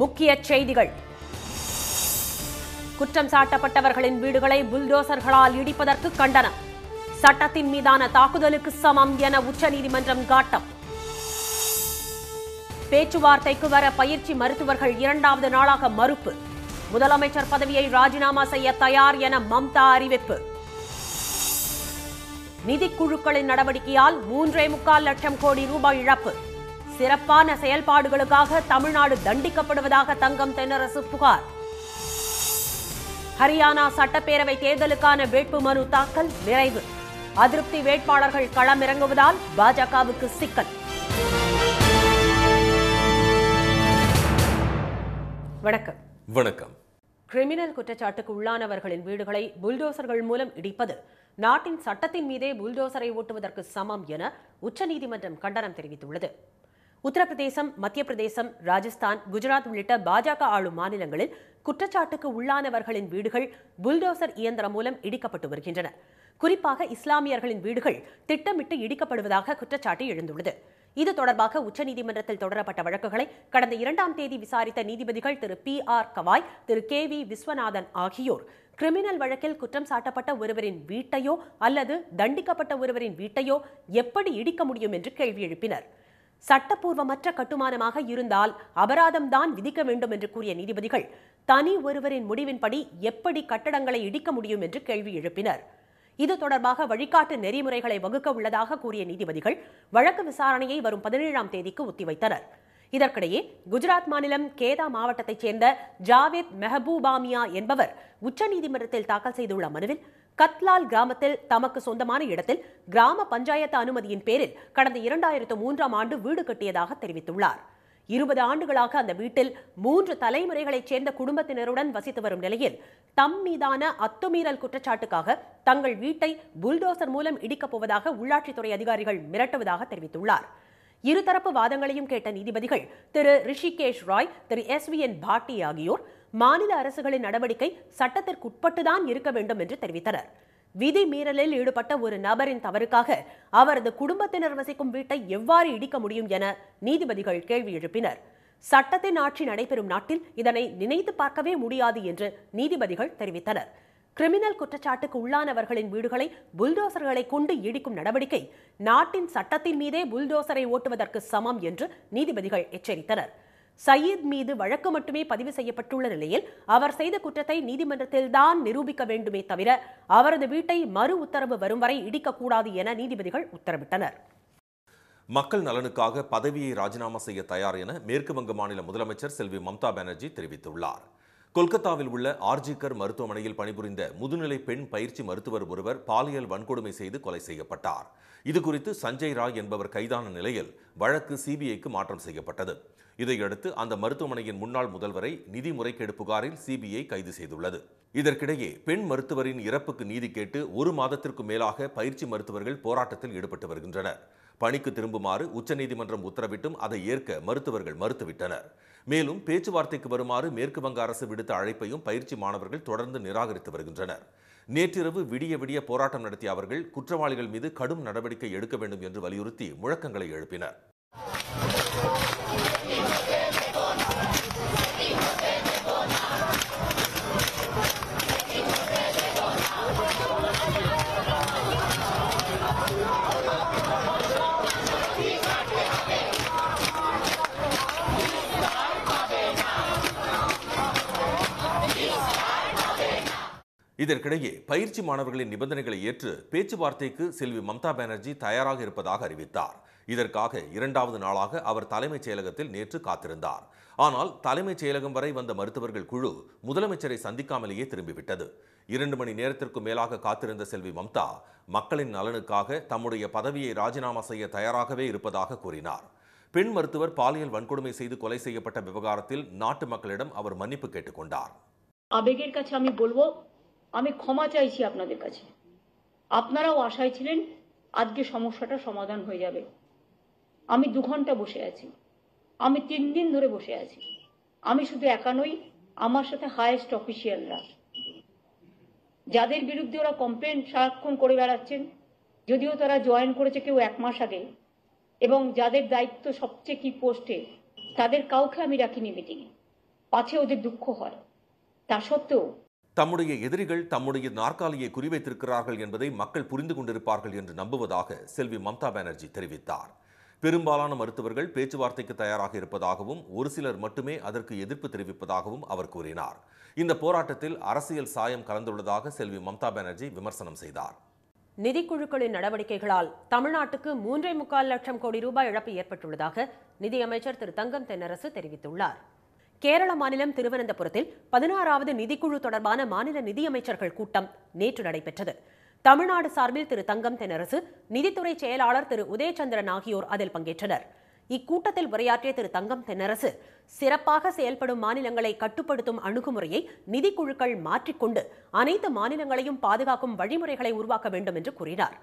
முக்கிய செய்திகள் குற்றம் சாட்டப்பட்டவர்களின் வீடுகளை புல்டோசர்களால் இடிப்பதற்கு கண்டனம் சட்டத்தின் மீதான தாக்குதலுக்கு சமம் என உச்சநீதிமன்றம் காட்டம் பேச்சுவார்த்தைக்கு வர பயிற்சி மருத்துவர்கள் இரண்டாவது நாளாக மறுப்பு முதலமைச்சர் பதவியை ராஜினாமா செய்ய தயார் என மம்தா அறிவிப்பு நிதிக்குழுக்களின் நடவடிக்கையால் மூன்றே முக்கால் லட்சம் கோடி ரூபாய் இழப்பு சிறப்பான செயல்பாடுகளுக்காக தமிழ்நாடு தண்டிக்கப்படுவதாக தங்கம் தென்னரசு புகார் ஹரியானா சட்டப்பேரவை தேர்தலுக்கான வேட்பு மனு தாக்கல் நிறைவு அதிருப்தி வேட்பாளர்கள் களமிறங்குவதால் பாஜகவுக்கு சிக்கல் வணக்கம் வணக்கம் கிரிமினல் குற்றச்சாட்டுக்கு உள்ளானவர்களின் வீடுகளை புல்டோசர்கள் மூலம் இடிப்பது நாட்டின் சட்டத்தின் மீதே புல்டோசரை ஓட்டுவதற்கு சமம் என உச்சநீதிமன்றம் கண்டனம் தெரிவித்துள்ளது உத்தரப்பிரதேசம் மத்திய பிரதேசம் ராஜஸ்தான் குஜராத் உள்ளிட்ட பாஜக ஆளும் மாநிலங்களில் குற்றச்சாட்டுக்கு உள்ளானவர்களின் வீடுகள் புல்டோசர் இயந்திரம் மூலம் இடிக்கப்பட்டு வருகின்றன குறிப்பாக இஸ்லாமியர்களின் வீடுகள் திட்டமிட்டு இடிக்கப்படுவதாக குற்றச்சாட்டு எழுந்துள்ளது இது தொடர்பாக உச்சநீதிமன்றத்தில் தொடரப்பட்ட வழக்குகளை கடந்த இரண்டாம் தேதி விசாரித்த நீதிபதிகள் திரு பி ஆர் கவாய் திரு கே வி விஸ்வநாதன் ஆகியோர் கிரிமினல் வழக்கில் குற்றம் சாட்டப்பட்ட ஒருவரின் வீட்டையோ அல்லது தண்டிக்கப்பட்ட ஒருவரின் வீட்டையோ எப்படி இடிக்க முடியும் என்று கேள்வி எழுப்பினர் சட்டப்பூர்வமற்ற கட்டுமானமாக இருந்தால் அபராதம்தான் விதிக்க வேண்டும் என்று கூறிய நீதிபதிகள் தனி ஒருவரின் முடிவின்படி எப்படி கட்டடங்களை இடிக்க முடியும் என்று கேள்வி எழுப்பினர் இது தொடர்பாக வழிகாட்டு நெறிமுறைகளை வகுக்க உள்ளதாக கூறிய நீதிபதிகள் வழக்கு விசாரணையை வரும் பதினேழாம் தேதிக்கு ஒத்திவைத்தனர் இதற்கிடையே குஜராத் மாநிலம் கேதா மாவட்டத்தைச் சேர்ந்த ஜாவேத் மெஹபூபாமியா என்பவர் உச்சநீதிமன்றத்தில் தாக்கல் செய்துள்ள மனுவில் கத்லால் கிராமத்தில் தமக்கு சொந்தமான இடத்தில் கிராம பஞ்சாயத்து அனுமதியின் பேரில் கடந்த இரண்டாயிரத்து மூன்றாம் ஆண்டு வீடு கட்டியதாக தெரிவித்துள்ளார் இருபது ஆண்டுகளாக அந்த வீட்டில் மூன்று தலைமுறைகளைச் சேர்ந்த குடும்பத்தினருடன் வசித்து வரும் நிலையில் தம் மீதான அத்துமீறல் குற்றச்சாட்டுக்காக தங்கள் வீட்டை புல்டோசர் மூலம் இடிக்கப் போவதாக உள்ளாட்சித்துறை அதிகாரிகள் மிரட்டுவதாக தெரிவித்துள்ளார் இருதரப்பு வாதங்களையும் கேட்ட நீதிபதிகள் திரு ரிஷிகேஷ் ராய் திரு எஸ் வி என் பாட்டி ஆகியோர் மாநில அரசுகளின் நடவடிக்கை சட்டத்திற்குட்பட்டுதான் இருக்க வேண்டும் என்று தெரிவித்தனர் விதி மீறலில் ஈடுபட்ட ஒரு நபரின் தவறுக்காக அவரது குடும்பத்தினர் வசிக்கும் வீட்டை எவ்வாறு இடிக்க முடியும் என நீதிபதிகள் கேள்வி எழுப்பினர் சட்டத்தின் ஆட்சி நடைபெறும் நாட்டில் இதனை நினைத்து பார்க்கவே முடியாது என்று நீதிபதிகள் தெரிவித்தனர் கிரிமினல் குற்றச்சாட்டுக்கு உள்ளானவர்களின் வீடுகளை புல்டோசர்களை கொண்டு இடிக்கும் நடவடிக்கை நாட்டின் சட்டத்தின் மீதே புல்டோசரை ஓட்டுவதற்கு சமம் என்று நீதிபதிகள் எச்சரித்தனர் சையீத் மீது வழக்கு மட்டுமே பதிவு செய்யப்பட்டுள்ள நிலையில் அவர் செய்த குற்றத்தை நீதிமன்றத்தில் தான் நிரூபிக்க வேண்டுமே தவிர அவரது வீட்டை மறு உத்தரவு வரும் வரை இடிக்கக்கூடாது என நீதிபதிகள் உத்தரவிட்டனர் மக்கள் நலனுக்காக பதவியை ராஜினாமா செய்ய தயார் என மேற்கு வங்க மாநில முதலமைச்சர் செல்வி மம்தா பானர்ஜி தெரிவித்துள்ளார் கொல்கத்தாவில் உள்ள ஆர்ஜிகர் மருத்துவமனையில் பணிபுரிந்த முதுநிலை பெண் பயிற்சி மருத்துவர் ஒருவர் பாலியல் வன்கொடுமை செய்து கொலை செய்யப்பட்டார் இதுகுறித்து சஞ்சய் ராய் என்பவர் கைதான நிலையில் வழக்கு சிபிஐக்கு மாற்றம் செய்யப்பட்டது இதையடுத்து அந்த மருத்துவமனையின் முன்னாள் முதல்வரை நிதி முறைகேடு புகாரில் சிபிஐ கைது செய்துள்ளது இதற்கிடையே பெண் மருத்துவரின் இறப்புக்கு நீதி கேட்டு ஒரு மாதத்திற்கு மேலாக பயிற்சி மருத்துவர்கள் போராட்டத்தில் ஈடுபட்டு வருகின்றனர் பணிக்கு திரும்புமாறு உச்சநீதிமன்றம் உத்தரவிட்டும் அதை ஏற்க மருத்துவர்கள் மறுத்துவிட்டனர் மேலும் பேச்சுவார்த்தைக்கு வருமாறு மேற்கு வங்க அரசு விடுத்த அழைப்பையும் பயிற்சி மாணவர்கள் தொடர்ந்து நிராகரித்து வருகின்றனர் நேற்றிரவு விடிய விடிய போராட்டம் நடத்திய அவர்கள் குற்றவாளிகள் மீது கடும் நடவடிக்கை எடுக்க வேண்டும் என்று வலியுறுத்தி முழக்கங்களை எழுப்பினர் இதற்கிடையே பயிற்சி மாணவர்களின் நிபந்தனைகளை ஏற்று பேச்சுவார்த்தைக்கு செல்வி மம்தா பானர்ஜி தயாராக இருப்பதாக அறிவித்தார் இதற்காக இரண்டாவது நாளாக அவர் தலைமைச் செயலகத்தில் நேற்று காத்திருந்தார் ஆனால் தலைமைச் செயலகம் வரை வந்த மருத்துவர்கள் குழு முதலமைச்சரை சந்திக்காமலேயே திரும்பிவிட்டது இரண்டு மணி நேரத்திற்கு மேலாக காத்திருந்த செல்வி மம்தா மக்களின் நலனுக்காக தம்முடைய பதவியை ராஜினாமா செய்ய தயாராகவே இருப்பதாக கூறினார் பெண் மருத்துவர் பாலியல் வன்கொடுமை செய்து கொலை செய்யப்பட்ட விவகாரத்தில் நாட்டு மக்களிடம் அவர் மன்னிப்பு கேட்டுக்கொண்டார் আবেগের আমি ক্ষমা চাইছি আপনাদের কাছে আপনারাও আশায় ছিলেন আজকে সমস্যাটা সমাধান হয়ে যাবে আমি দু ঘন্টা বসে আছি আমি তিন দিন ধরে বসে আছি আমি শুধু একা নই আমার সাথে হায়েস্ট অফিসিয়ালরা যাদের বিরুদ্ধে ওরা কমপ্লেন সারাক্ষণ করে বেড়াচ্ছেন যদিও তারা জয়েন করেছে কেউ এক মাস আগে এবং যাদের দায়িত্ব সবচেয়ে কি পোস্টে তাদের কাউকে আমি রাখিনি মিটিংয়ে পাছে ওদের দুঃখ হয় তা সত্ত্বেও தம்முடைய எதிரிகள் தம்முடைய நாற்காலியை குறிவைத்திருக்கிறார்கள் என்பதை மக்கள் புரிந்து கொண்டிருப்பார்கள் என்று நம்புவதாக செல்வி மம்தா பானர்ஜி தெரிவித்தார் பெரும்பாலான மருத்துவர்கள் பேச்சுவார்த்தைக்கு தயாராக இருப்பதாகவும் ஒரு சிலர் மட்டுமே அதற்கு எதிர்ப்பு தெரிவிப்பதாகவும் அவர் கூறினார் இந்த போராட்டத்தில் அரசியல் சாயம் கலந்துள்ளதாக செல்வி மம்தா பானர்ஜி விமர்சனம் செய்தார் நிதிக்குழுக்களின் நடவடிக்கைகளால் தமிழ்நாட்டுக்கு மூன்றே முக்கால் லட்சம் கோடி ரூபாய் இழப்பு ஏற்பட்டுள்ளதாக நிதியமைச்சர் திரு தங்கம் தென்னரசு தெரிவித்துள்ளார் கேரள மாநிலம் திருவனந்தபுரத்தில் பதினாறாவது நிதிக்குழு தொடர்பான மாநில நிதியமைச்சர்கள் கூட்டம் நேற்று நடைபெற்றது தமிழ்நாடு சார்பில் திரு தங்கம் தென்னரசு நிதித்துறை செயலாளர் திரு உதயச்சந்திரன் ஆகியோர் அதில் பங்கேற்றனர் இக்கூட்டத்தில் உரையாற்றிய திரு தங்கம் தென்னரசு சிறப்பாக செயல்படும் மாநிலங்களை கட்டுப்படுத்தும் அணுகுமுறையை நிதிக்குழுக்கள் மாற்றிக்கொண்டு அனைத்து மாநிலங்களையும் பாதுகாக்கும் வழிமுறைகளை உருவாக்க வேண்டும் என்று கூறினார்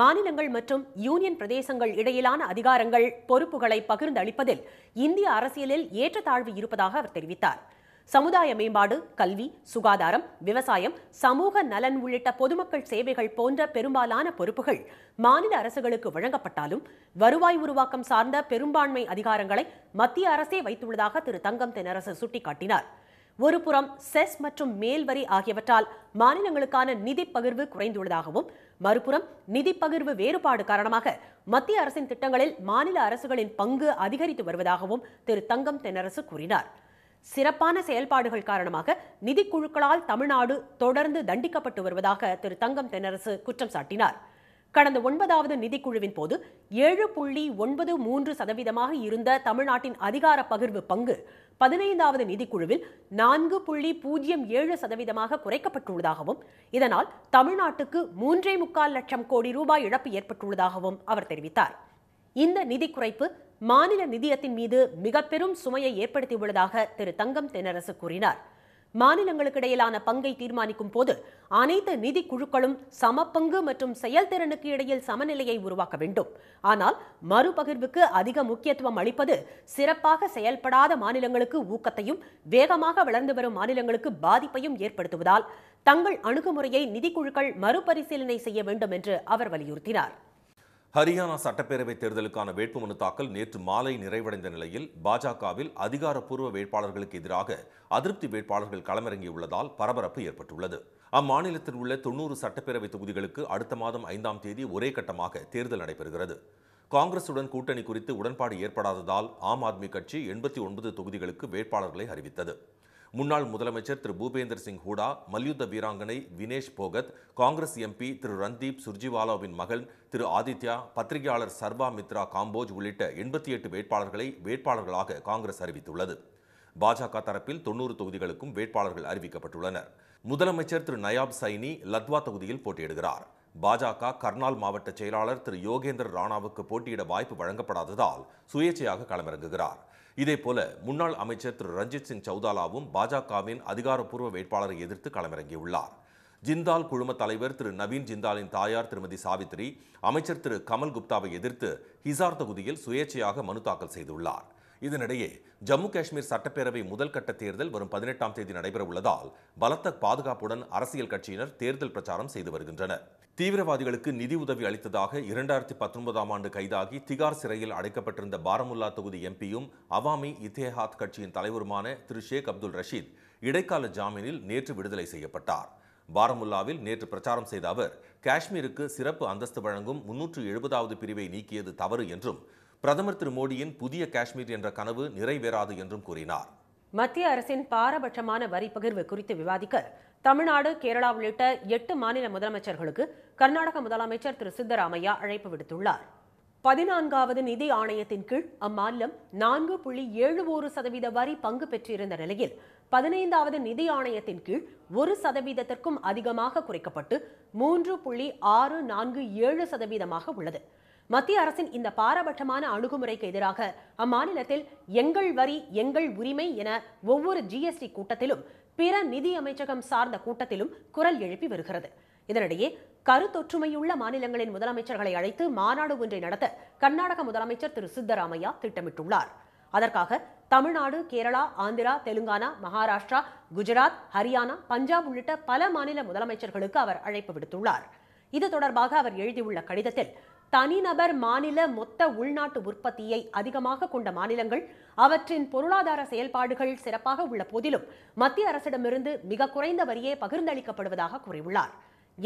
மாநிலங்கள் மற்றும் யூனியன் பிரதேசங்கள் இடையிலான அதிகாரங்கள் பொறுப்புகளை பகிர்ந்தளிப்பதில் இந்திய அரசியலில் ஏற்றத்தாழ்வு இருப்பதாக அவர் தெரிவித்தார் சமுதாய மேம்பாடு கல்வி சுகாதாரம் விவசாயம் சமூக நலன் உள்ளிட்ட பொதுமக்கள் சேவைகள் போன்ற பெரும்பாலான பொறுப்புகள் மாநில அரசுகளுக்கு வழங்கப்பட்டாலும் வருவாய் உருவாக்கம் சார்ந்த பெரும்பான்மை அதிகாரங்களை மத்திய அரசே வைத்துள்ளதாக திரு தங்கம் தென்னரசு சுட்டிக்காட்டினார் ஒருபுறம் செஸ் மற்றும் மேல் வரி ஆகியவற்றால் மாநிலங்களுக்கான நிதி பகிர்வு குறைந்துள்ளதாகவும் மறுபுறம் நிதி பகிர்வு வேறுபாடு காரணமாக மத்திய அரசின் திட்டங்களில் மாநில அரசுகளின் பங்கு அதிகரித்து வருவதாகவும் திரு தங்கம் தென்னரசு கூறினார் சிறப்பான செயல்பாடுகள் காரணமாக நிதிக்குழுக்களால் தமிழ்நாடு தொடர்ந்து தண்டிக்கப்பட்டு வருவதாக திரு தங்கம் தென்னரசு குற்றம் சாட்டினார் கடந்த ஒன்பதாவது நிதிக்குழுவின் போது ஏழு புள்ளி ஒன்பது மூன்று சதவீதமாக இருந்த தமிழ்நாட்டின் அதிகார பகிர்வு பங்கு பதினைந்தாவது நிதிக்குழுவில் நான்கு புள்ளி பூஜ்ஜியம் ஏழு சதவீதமாக குறைக்கப்பட்டுள்ளதாகவும் இதனால் தமிழ்நாட்டுக்கு மூன்றே முக்கால் லட்சம் கோடி ரூபாய் இழப்பு ஏற்பட்டுள்ளதாகவும் அவர் தெரிவித்தார் இந்த நிதி குறைப்பு மாநில நிதியத்தின் மீது மிக பெரும் சுமையை ஏற்படுத்தியுள்ளதாக திரு தங்கம் தென்னரசு கூறினார் மாநிலங்களுக்கு இடையிலான பங்கை தீர்மானிக்கும் போது அனைத்து நிதி குழுக்களும் சமப்பங்கு மற்றும் செயல்திறனுக்கு இடையில் சமநிலையை உருவாக்க வேண்டும் ஆனால் மறுபகிர்வுக்கு அதிக முக்கியத்துவம் அளிப்பது சிறப்பாக செயல்படாத மாநிலங்களுக்கு ஊக்கத்தையும் வேகமாக வளர்ந்து வரும் மாநிலங்களுக்கு பாதிப்பையும் ஏற்படுத்துவதால் தங்கள் அணுகுமுறையை நிதிக்குழுக்கள் மறுபரிசீலனை செய்ய வேண்டும் என்று அவர் வலியுறுத்தினார் ஹரியானா சட்டப்பேரவை தேர்தலுக்கான வேட்புமனு தாக்கல் நேற்று மாலை நிறைவடைந்த நிலையில் பாஜகவில் அதிகாரப்பூர்வ வேட்பாளர்களுக்கு எதிராக அதிருப்தி வேட்பாளர்கள் களமிறங்கியுள்ளதால் பரபரப்பு ஏற்பட்டுள்ளது அம்மாநிலத்தில் உள்ள தொன்னூறு சட்டப்பேரவை தொகுதிகளுக்கு அடுத்த மாதம் ஐந்தாம் தேதி ஒரே கட்டமாக தேர்தல் நடைபெறுகிறது காங்கிரசுடன் கூட்டணி குறித்து உடன்பாடு ஏற்படாததால் ஆம் ஆத்மி கட்சி எண்பத்தி ஒன்பது தொகுதிகளுக்கு வேட்பாளர்களை அறிவித்தது முன்னாள் முதலமைச்சர் திரு பூபேந்தர் சிங் ஹூடா மல்யுத்த வீராங்கனை வினேஷ் போகத் காங்கிரஸ் எம்பி திரு ரன்தீப் சுர்ஜிவாலாவின் மகன் திரு ஆதித்யா பத்திரிகையாளர் சர்வா மித்ரா காம்போஜ் உள்ளிட்ட எண்பத்தி எட்டு வேட்பாளர்களை வேட்பாளர்களாக காங்கிரஸ் அறிவித்துள்ளது பாஜக தரப்பில் தொன்னூறு தொகுதிகளுக்கும் வேட்பாளர்கள் அறிவிக்கப்பட்டுள்ளனர் முதலமைச்சர் திரு நயாப் சைனி லத்வா தொகுதியில் போட்டியிடுகிறார் பாஜக கர்னால் மாவட்ட செயலாளர் திரு யோகேந்திர ராணாவுக்கு போட்டியிட வாய்ப்பு வழங்கப்படாததால் சுயேட்சையாக களமிறங்குகிறார் இதேபோல முன்னாள் அமைச்சர் திரு ரஞ்சித் சிங் சௌதாலாவும் பாஜகவின் அதிகாரப்பூர்வ வேட்பாளரை எதிர்த்து களமிறங்கியுள்ளார் ஜிந்தால் குழும தலைவர் திரு நவீன் ஜிந்தாலின் தாயார் திருமதி சாவித்ரி அமைச்சர் திரு கமல் குப்தாவை எதிர்த்து ஹிசார் தொகுதியில் சுயேட்சையாக மனு தாக்கல் செய்துள்ளார் இதனிடையே ஜம்மு காஷ்மீர் சட்டப்பேரவை முதல் கட்ட தேர்தல் வரும் பதினெட்டாம் தேதி நடைபெற உள்ளதால் பலத்த பாதுகாப்புடன் அரசியல் கட்சியினர் தேர்தல் பிரச்சாரம் செய்து வருகின்றனர் தீவிரவாதிகளுக்கு நிதி உதவி அளித்ததாக இரண்டாயிரத்தி பத்தொன்பதாம் ஆண்டு கைதாகி திகார் சிறையில் அடைக்கப்பட்டிருந்த பாரமுல்லா தொகுதி எம்பியும் அவாமி இத்தேஹாத் கட்சியின் தலைவருமான திரு ஷேக் அப்துல் ரஷீத் இடைக்கால ஜாமீனில் நேற்று விடுதலை செய்யப்பட்டார் பாரமுல்லாவில் நேற்று பிரச்சாரம் செய்த அவர் காஷ்மீருக்கு சிறப்பு அந்தஸ்து வழங்கும் முன்னூற்று எழுபதாவது பிரிவை நீக்கியது தவறு என்றும் பிரதமர் திரு மோடியின் புதிய காஷ்மீர் என்ற கனவு நிறைவேறாது என்றும் கூறினார் மத்திய அரசின் பாரபட்சமான வரி பகிர்வு குறித்து விவாதிக்க தமிழ்நாடு கேரளா உள்ளிட்ட எட்டு மாநில முதலமைச்சர்களுக்கு கர்நாடக முதலமைச்சர் திரு சித்தராமையா அழைப்பு விடுத்துள்ளார் பதினான்காவது நிதி ஆணையத்தின் கீழ் அம்மாநிலம் நான்கு புள்ளி ஏழு ஒரு சதவீத வரி பங்கு பெற்றிருந்த நிலையில் பதினைந்தாவது நிதி ஆணையத்தின் கீழ் ஒரு சதவீதத்திற்கும் அதிகமாக குறைக்கப்பட்டு மூன்று புள்ளி ஆறு நான்கு ஏழு சதவீதமாக உள்ளது மத்திய அரசின் இந்த பாரபட்சமான அணுகுமுறைக்கு எதிராக அம்மாநிலத்தில் எங்கள் வரி எங்கள் உரிமை என ஒவ்வொரு ஜிஎஸ்டி கூட்டத்திலும் பிற நிதி அமைச்சகம் சார்ந்த கூட்டத்திலும் குரல் எழுப்பி வருகிறது இதனிடையே கருத்தொற்றுமையுள்ள மாநிலங்களின் முதலமைச்சர்களை அழைத்து மாநாடு ஒன்றை நடத்த கர்நாடக முதலமைச்சர் திரு சித்தராமையா திட்டமிட்டுள்ளார் அதற்காக தமிழ்நாடு கேரளா ஆந்திரா தெலுங்கானா மகாராஷ்டிரா குஜராத் ஹரியானா பஞ்சாப் உள்ளிட்ட பல மாநில முதலமைச்சர்களுக்கு அவர் அழைப்பு விடுத்துள்ளார் இது தொடர்பாக அவர் எழுதியுள்ள கடிதத்தில் தனிநபர் மாநில மொத்த உள்நாட்டு உற்பத்தியை அதிகமாக கொண்ட மாநிலங்கள் அவற்றின் பொருளாதார செயல்பாடுகள் சிறப்பாக உள்ள போதிலும் மத்திய அரசிடமிருந்து மிக குறைந்த வரியே பகிர்ந்தளிக்கப்படுவதாக கூறியுள்ளார்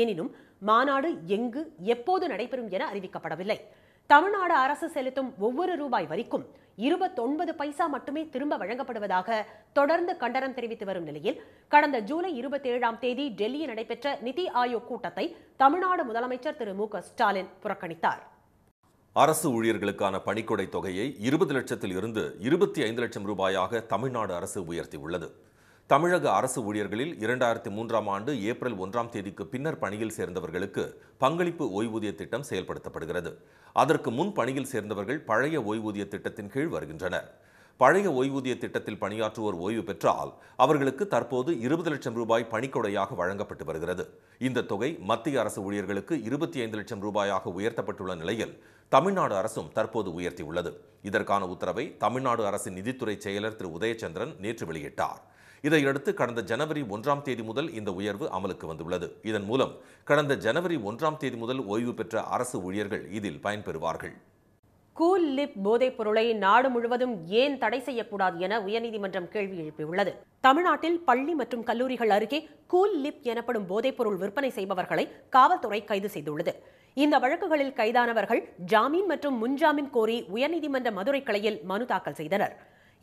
எனினும் மாநாடு எங்கு எப்போது நடைபெறும் என அறிவிக்கப்படவில்லை தமிழ்நாடு அரசு செலுத்தும் ஒவ்வொரு ரூபாய் வரிக்கும் இருபத்தொன்பது பைசா மட்டுமே திரும்ப வழங்கப்படுவதாக தொடர்ந்து கண்டனம் தெரிவித்து வரும் நிலையில் கடந்த ஜூலை இருபத்தி ஏழாம் தேதி டெல்லியில் நடைபெற்ற நிதி ஆயோக் கூட்டத்தை தமிழ்நாடு முதலமைச்சர் திரு மு ஸ்டாலின் புறக்கணித்தார் அரசு ஊழியர்களுக்கான பணிக்கொடை தொகையை இருபது லட்சத்தில் இருந்து இருபத்தி ஐந்து லட்சம் ரூபாயாக தமிழ்நாடு அரசு உயர்த்தியுள்ளது தமிழக அரசு ஊழியர்களில் இரண்டாயிரத்தி மூன்றாம் ஆண்டு ஏப்ரல் ஒன்றாம் தேதிக்கு பின்னர் பணியில் சேர்ந்தவர்களுக்கு பங்களிப்பு ஓய்வூதிய திட்டம் செயல்படுத்தப்படுகிறது அதற்கு முன் பணியில் சேர்ந்தவர்கள் பழைய ஓய்வூதிய திட்டத்தின் கீழ் வருகின்றனர் பழைய ஓய்வூதிய திட்டத்தில் பணியாற்றுவோர் ஓய்வு பெற்றால் அவர்களுக்கு தற்போது இருபது லட்சம் ரூபாய் பணிக்கொடையாக வழங்கப்பட்டு வருகிறது இந்த தொகை மத்திய அரசு ஊழியர்களுக்கு இருபத்தி ஐந்து லட்சம் ரூபாயாக உயர்த்தப்பட்டுள்ள நிலையில் தமிழ்நாடு அரசும் தற்போது உயர்த்தியுள்ளது இதற்கான உத்தரவை தமிழ்நாடு அரசின் நிதித்துறை செயலர் திரு உதயச்சந்திரன் நேற்று வெளியிட்டார் இதையடுத்து கடந்த ஜனவரி ஒன்றாம் தேதி முதல் இந்த உயர்வு அமலுக்கு வந்துள்ளது இதன் மூலம் கடந்த ஜனவரி ஒன்றாம் தேதி முதல் ஓய்வு பெற்ற அரசு ஊழியர்கள் இதில் பயன்பெறுவார்கள் கூல் லிப் போதைப் பொருளை நாடு முழுவதும் ஏன் தடை செய்யக்கூடாது என உயர்நீதிமன்றம் கேள்வி எழுப்பியுள்ளது தமிழ்நாட்டில் பள்ளி மற்றும் கல்லூரிகள் அருகே கூல் லிப் எனப்படும் போதைப் பொருள் விற்பனை செய்பவர்களை காவல்துறை கைது செய்துள்ளது இந்த வழக்குகளில் கைதானவர்கள் ஜாமீன் மற்றும் முன்ஜாமீன் கோரி உயர்நீதிமன்ற மதுரை கிளையில் மனு தாக்கல் செய்தனர்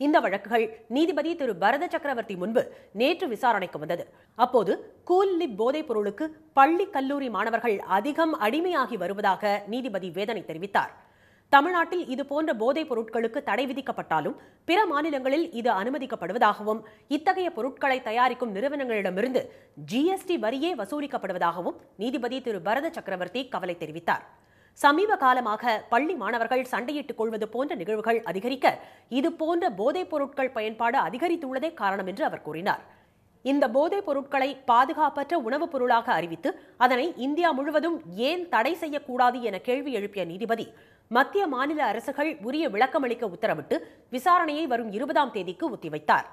இந்த வழக்குகள் நீதிபதி திரு பரத சக்கரவர்த்தி முன்பு நேற்று விசாரணைக்கு வந்தது அப்போது கூல்லிப் போதைப் பொருளுக்கு பள்ளி கல்லூரி மாணவர்கள் அதிகம் அடிமையாகி வருவதாக நீதிபதி வேதனை தெரிவித்தார் தமிழ்நாட்டில் இதுபோன்ற போதைப் பொருட்களுக்கு தடை விதிக்கப்பட்டாலும் பிற மாநிலங்களில் இது அனுமதிக்கப்படுவதாகவும் இத்தகைய பொருட்களை தயாரிக்கும் நிறுவனங்களிடமிருந்து ஜிஎஸ்டி வரியே வசூலிக்கப்படுவதாகவும் நீதிபதி திரு பரத சக்கரவர்த்தி கவலை தெரிவித்தார் சமீப காலமாக பள்ளி மாணவர்கள் சண்டையிட்டுக் கொள்வது போன்ற நிகழ்வுகள் அதிகரிக்க இது போன்ற போதைப் பொருட்கள் பயன்பாடு அதிகரித்துள்ளதே காரணம் என்று அவர் கூறினார் இந்த போதைப் பொருட்களை பாதுகாப்பற்ற உணவுப் பொருளாக அறிவித்து அதனை இந்தியா முழுவதும் ஏன் தடை செய்யக்கூடாது என கேள்வி எழுப்பிய நீதிபதி மத்திய மாநில அரசுகள் உரிய விளக்கமளிக்க உத்தரவிட்டு விசாரணையை வரும் இருபதாம் தேதிக்கு ஒத்திவைத்தார்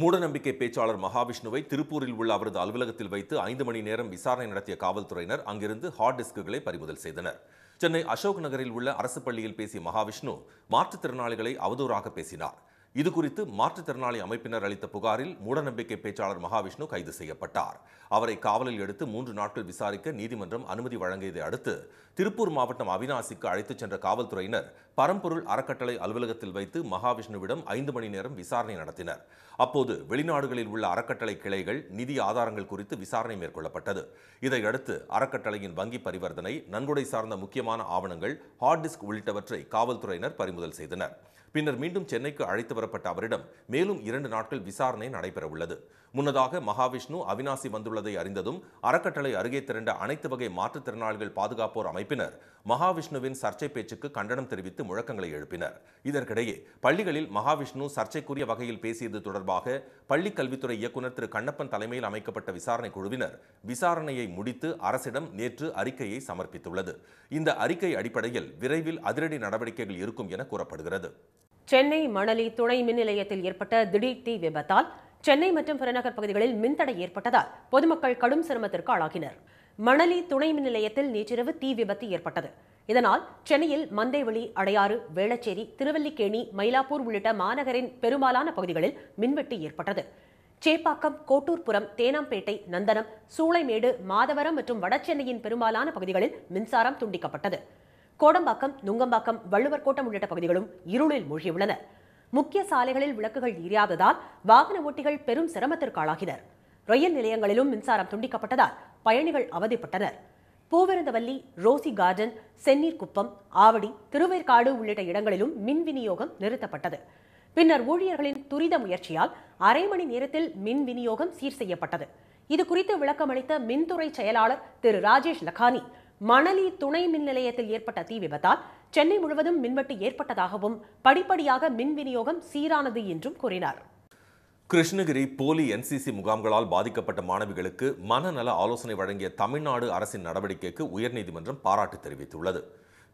மூடநம்பிக்கை பேச்சாளர் மகாவிஷ்ணுவை திருப்பூரில் உள்ள அவரது அலுவலகத்தில் வைத்து ஐந்து மணி நேரம் விசாரணை நடத்திய காவல்துறையினர் அங்கிருந்து ஹார்ட் டிஸ்குகளை பறிமுதல் செய்தனர் சென்னை அசோக் நகரில் உள்ள அரசு பள்ளியில் பேசிய மகாவிஷ்ணு மாற்றுத்திறனாளிகளை அவதூறாக பேசினார் இது குறித்து மாற்றுத்திறனாளி அமைப்பினர் அளித்த புகாரில் மூடநம்பிக்கை பேச்சாளர் மகாவிஷ்ணு கைது செய்யப்பட்டார் அவரை காவலில் எடுத்து மூன்று நாட்கள் விசாரிக்க நீதிமன்றம் அனுமதி வழங்கியதை அடுத்து திருப்பூர் மாவட்டம் அவினாசிக்கு அழைத்துச் சென்ற காவல்துறையினர் பரம்பொருள் அறக்கட்டளை அலுவலகத்தில் வைத்து மகாவிஷ்ணுவிடம் ஐந்து மணி நேரம் விசாரணை நடத்தினர் அப்போது வெளிநாடுகளில் உள்ள அறக்கட்டளை கிளைகள் நிதி ஆதாரங்கள் குறித்து விசாரணை மேற்கொள்ளப்பட்டது இதையடுத்து அறக்கட்டளையின் வங்கி பரிவர்த்தனை நன்கொடை சார்ந்த முக்கியமான ஆவணங்கள் ஹார்ட் டிஸ்க் உள்ளிட்டவற்றை காவல்துறையினர் பறிமுதல் செய்தனர் பின்னர் மீண்டும் சென்னைக்கு அழைத்து வரப்பட்ட அவரிடம் மேலும் இரண்டு நாட்கள் விசாரணை நடைபெறவுள்ளது முன்னதாக மகாவிஷ்ணு அவினாசி வந்துள்ளதை அறிந்ததும் அறக்கட்டளை அருகே திரண்ட அனைத்து வகை மாற்றுத்திறனாளிகள் பாதுகாப்போர் அமைப்பினர் மகாவிஷ்ணுவின் சர்ச்சை பேச்சுக்கு கண்டனம் தெரிவித்து முழக்கங்களை எழுப்பினர் இதற்கிடையே பள்ளிகளில் மகாவிஷ்ணு சர்ச்சைக்குரிய வகையில் பேசியது தொடர்பாக தொடர்பாக பள்ளிக் கல்வித்துறை இயக்குநர் திரு கண்ணப்பன் தலைமையில் அமைக்கப்பட்ட விசாரணைக் குழுவினர் விசாரணையை முடித்து அரசிடம் நேற்று அறிக்கையை சமர்ப்பித்துள்ளது இந்த அறிக்கை அடிப்படையில் விரைவில் அதிரடி நடவடிக்கைகள் இருக்கும் என கூறப்படுகிறது சென்னை மணலி துணை மின் நிலையத்தில் ஏற்பட்ட திடீர் தீ விபத்தால் சென்னை மற்றும் புறநகர் பகுதிகளில் மின்தடை ஏற்பட்டதால் பொதுமக்கள் கடும் சிரமத்திற்கு ஆளாகினர் மணலி துணை மின் நிலையத்தில் நேற்றிரவு தீ விபத்து ஏற்பட்டது இதனால் சென்னையில் மந்தைவெளி அடையாறு வேளச்சேரி திருவல்லிக்கேணி மயிலாப்பூர் உள்ளிட்ட மாநகரின் பெரும்பாலான பகுதிகளில் மின்வெட்டு ஏற்பட்டது சேப்பாக்கம் கோட்டூர்புரம் தேனாம்பேட்டை நந்தனம் சூளைமேடு மாதவரம் மற்றும் வடசென்னையின் பெரும்பாலான பகுதிகளில் மின்சாரம் துண்டிக்கப்பட்டது கோடம்பாக்கம் நுங்கம்பாக்கம் வள்ளுவர் கோட்டம் உள்ளிட்ட பகுதிகளும் இருளில் மூழ்கியுள்ளன முக்கிய சாலைகளில் விளக்குகள் எரியாததால் வாகன ஓட்டிகள் பெரும் சிரமத்திற்கு ஆளாகினர் ரயில் நிலையங்களிலும் மின்சாரம் துண்டிக்கப்பட்டதால் பயணிகள் அவதிப்பட்டனர் பூவிருந்தவல்லி ரோசி கார்டன் சென்னீர்குப்பம் ஆவடி திருவேற்காடு உள்ளிட்ட இடங்களிலும் மின் விநியோகம் நிறுத்தப்பட்டது பின்னர் ஊழியர்களின் துரித முயற்சியால் அரை மணி நேரத்தில் மின் விநியோகம் சீர் செய்யப்பட்டது இது குறித்து விளக்கமளித்த மின்துறை செயலாளர் திரு ராஜேஷ் லக்கானி மணலி துணை மின் நிலையத்தில் ஏற்பட்ட தீ விபத்தால் சென்னை முழுவதும் மின்வெட்டு ஏற்பட்டதாகவும் படிப்படியாக மின் விநியோகம் சீரானது என்றும் கூறினார் கிருஷ்ணகிரி போலி என்சிசி முகாம்களால் பாதிக்கப்பட்ட மாணவிகளுக்கு மனநல ஆலோசனை வழங்கிய தமிழ்நாடு அரசின் நடவடிக்கைக்கு உயர்நீதிமன்றம் பாராட்டு தெரிவித்துள்ளது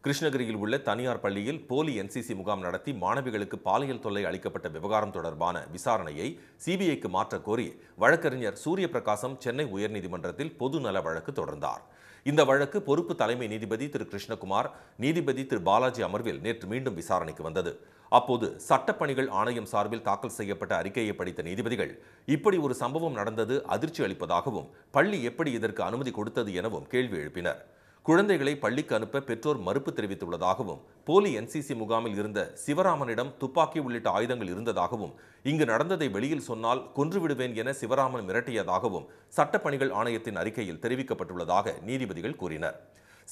கிருஷ்ணகிரியில் உள்ள தனியார் பள்ளியில் போலி என்சிசி முகாம் நடத்தி மாணவிகளுக்கு பாலியல் தொல்லை அளிக்கப்பட்ட விவகாரம் தொடர்பான விசாரணையை சிபிஐக்கு மாற்றக் கோரி வழக்கறிஞர் சூரிய பிரகாசம் சென்னை உயர்நீதிமன்றத்தில் பொதுநல வழக்கு தொடர்ந்தார் இந்த வழக்கு பொறுப்பு தலைமை நீதிபதி திரு கிருஷ்ணகுமார் நீதிபதி திரு பாலாஜி அமர்வில் நேற்று மீண்டும் விசாரணைக்கு வந்தது அப்போது சட்டப்பணிகள் ஆணையம் சார்பில் தாக்கல் செய்யப்பட்ட அறிக்கையை படித்த நீதிபதிகள் இப்படி ஒரு சம்பவம் நடந்தது அதிர்ச்சி அளிப்பதாகவும் பள்ளி எப்படி இதற்கு அனுமதி கொடுத்தது எனவும் கேள்வி எழுப்பினர் குழந்தைகளை பள்ளிக்கு அனுப்ப பெற்றோர் மறுப்பு தெரிவித்துள்ளதாகவும் போலி என்சிசி முகாமில் இருந்த சிவராமனிடம் துப்பாக்கி உள்ளிட்ட ஆயுதங்கள் இருந்ததாகவும் இங்கு நடந்ததை வெளியில் சொன்னால் கொன்றுவிடுவேன் என சிவராமன் மிரட்டியதாகவும் சட்டப்பணிகள் ஆணையத்தின் அறிக்கையில் தெரிவிக்கப்பட்டுள்ளதாக நீதிபதிகள் கூறினர்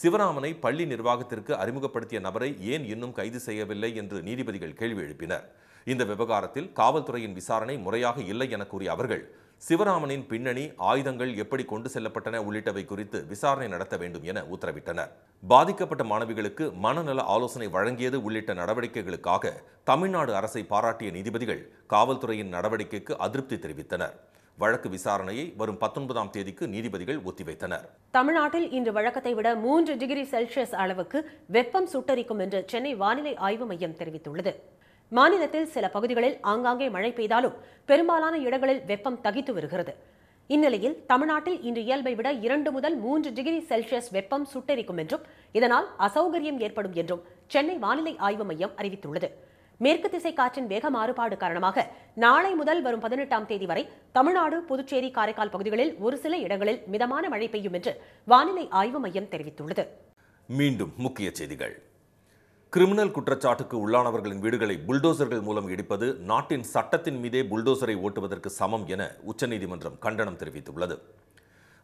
சிவராமனை பள்ளி நிர்வாகத்திற்கு அறிமுகப்படுத்திய நபரை ஏன் இன்னும் கைது செய்யவில்லை என்று நீதிபதிகள் கேள்வி எழுப்பினர் இந்த விவகாரத்தில் காவல்துறையின் விசாரணை முறையாக இல்லை என கூறிய அவர்கள் சிவராமனின் பின்னணி ஆயுதங்கள் எப்படி கொண்டு செல்லப்பட்டன உள்ளிட்டவை குறித்து விசாரணை நடத்த வேண்டும் என உத்தரவிட்டனர் பாதிக்கப்பட்ட மாணவிகளுக்கு மனநல ஆலோசனை வழங்கியது உள்ளிட்ட நடவடிக்கைகளுக்காக தமிழ்நாடு அரசை பாராட்டிய நீதிபதிகள் காவல்துறையின் நடவடிக்கைக்கு அதிருப்தி தெரிவித்தனர் வழக்கு விசாரணையை வரும் பத்தொன்பதாம் தேதிக்கு நீதிபதிகள் ஒத்திவைத்தனர் தமிழ்நாட்டில் இன்று வழக்கத்தை விட மூன்று டிகிரி செல்சியஸ் அளவுக்கு வெப்பம் சுட்டரிக்கும் என்று சென்னை வானிலை ஆய்வு மையம் தெரிவித்துள்ளது மாநிலத்தில் சில பகுதிகளில் ஆங்காங்கே மழை பெய்தாலும் பெரும்பாலான இடங்களில் வெப்பம் தகித்து வருகிறது இந்நிலையில் தமிழ்நாட்டில் இன்று இயல்பை விட இரண்டு முதல் மூன்று டிகிரி செல்சியஸ் வெப்பம் சுட்டெரிக்கும் என்றும் இதனால் அசௌகரியம் ஏற்படும் என்றும் சென்னை வானிலை ஆய்வு மையம் அறிவித்துள்ளது மேற்கு திசை காற்றின் வேக மாறுபாடு காரணமாக நாளை முதல் வரும் பதினெட்டாம் தேதி வரை தமிழ்நாடு புதுச்சேரி காரைக்கால் பகுதிகளில் ஒரு சில இடங்களில் மிதமான மழை பெய்யும் என்று வானிலை ஆய்வு மையம் தெரிவித்துள்ளது மீண்டும் முக்கிய செய்திகள் கிரிமினல் குற்றச்சாட்டுக்கு உள்ளானவர்களின் வீடுகளை புல்டோசர்கள் மூலம் இடிப்பது நாட்டின் சட்டத்தின் மீதே புல்டோசரை ஓட்டுவதற்கு சமம் என உச்சநீதிமன்றம் கண்டனம் தெரிவித்துள்ளது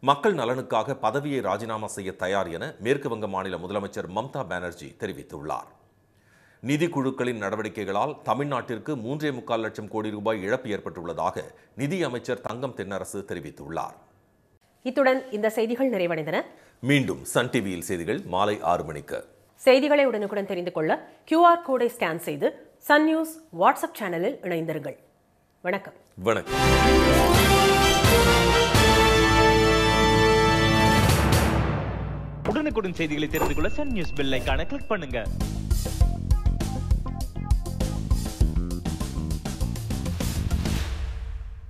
மக்கள் நலனுக்காக பதவியை ராஜினாமா செய்ய தயார் என மேற்கு வங்க மாநில முதலமைச்சர் மம்தா பானர்ஜி தெரிவித்துள்ளார் நிதி குழுக்களின் நடவடிக்கைகளால் தமிழ்நாட்டிற்கு மூன்றே முக்கால் லட்சம் கோடி ரூபாய் இழப்பு ஏற்பட்டுள்ளதாக நிதி அமைச்சர் தங்கம் தென்னரசு தெரிவித்துள்ளார் இத்துடன் இந்த செய்திகள் நிறைவடைந்தன மீண்டும் சன் டிவியில் செய்திகள் மாலை ஆறு மணிக்கு செய்திகளை உடனுக்குடன் தெரிந்து கொள்ள கியூஆர் கோடை ஸ்கேன் செய்து சன் நியூஸ் வாட்ஸ்அப் சேனலில் இணைந்திருங்கள் வணக்கம் வணக்கம் செய்திகளை தெரிந்து கொள்ள சன் நியூஸ்